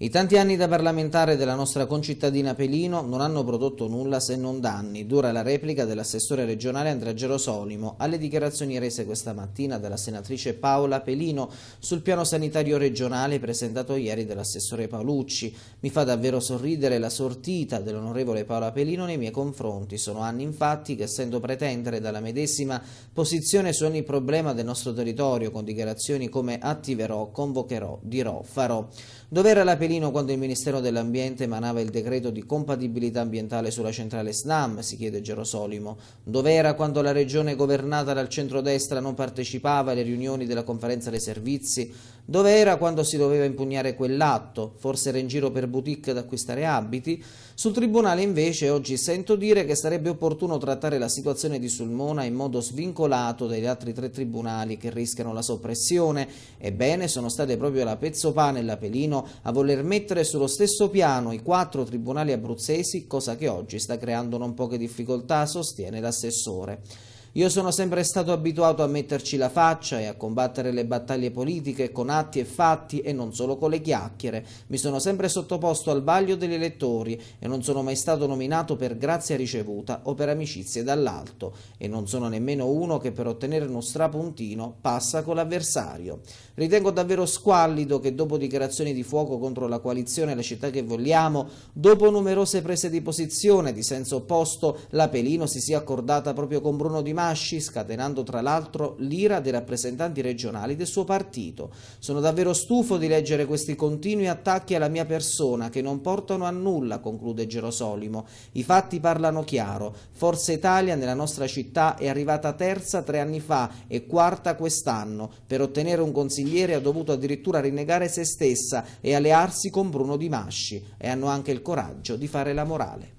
I tanti anni da parlamentare della nostra concittadina Pelino non hanno prodotto nulla se non danni. Dura la replica dell'assessore regionale Andrea Gerosolimo alle dichiarazioni rese questa mattina dalla senatrice Paola Pelino sul piano sanitario regionale presentato ieri dall'assessore Paolucci. Mi fa davvero sorridere la sortita dell'onorevole Paola Pelino nei miei confronti. Sono anni infatti che sento pretendere dalla medesima posizione su ogni problema del nostro territorio con dichiarazioni come attiverò, convocherò, dirò, farò. Dov'era la Pelino? Avellino quando il Ministero dell'Ambiente emanava il decreto di compatibilità ambientale sulla centrale SNAM, si chiede Gerosolimo. Dove era quando la regione governata dal centrodestra non partecipava alle riunioni della conferenza dei servizi? Dove era quando si doveva impugnare quell'atto? Forse era in giro per boutique ad acquistare abiti? Sul tribunale invece oggi sento dire che sarebbe opportuno trattare la situazione di Sulmona in modo svincolato dagli altri tre tribunali che rischiano la soppressione. Ebbene, sono state proprio la Pezzopane e la Pelino a voler mettere sullo stesso piano i quattro tribunali abruzzesi, cosa che oggi sta creando non poche difficoltà, sostiene l'assessore. Io sono sempre stato abituato a metterci la faccia e a combattere le battaglie politiche con atti e fatti e non solo con le chiacchiere. Mi sono sempre sottoposto al vaglio degli elettori e non sono mai stato nominato per grazia ricevuta o per amicizie dall'alto e non sono nemmeno uno che per ottenere uno strapuntino passa con l'avversario. Ritengo davvero squallido che dopo dichiarazioni di fuoco contro la coalizione e la città che vogliamo, dopo numerose prese di posizione di senso opposto, la Pelino si sia accordata proprio con Bruno Di Masci, scatenando tra l'altro l'ira dei rappresentanti regionali del suo partito. Sono davvero stufo di leggere questi continui attacchi alla mia persona che non portano a nulla, conclude Gerosolimo. I fatti parlano chiaro. Forza Italia nella nostra città è arrivata terza tre anni fa e quarta quest'anno. Per ottenere un consigliere ha dovuto addirittura rinnegare se stessa e allearsi con Bruno Di Masci e hanno anche il coraggio di fare la morale.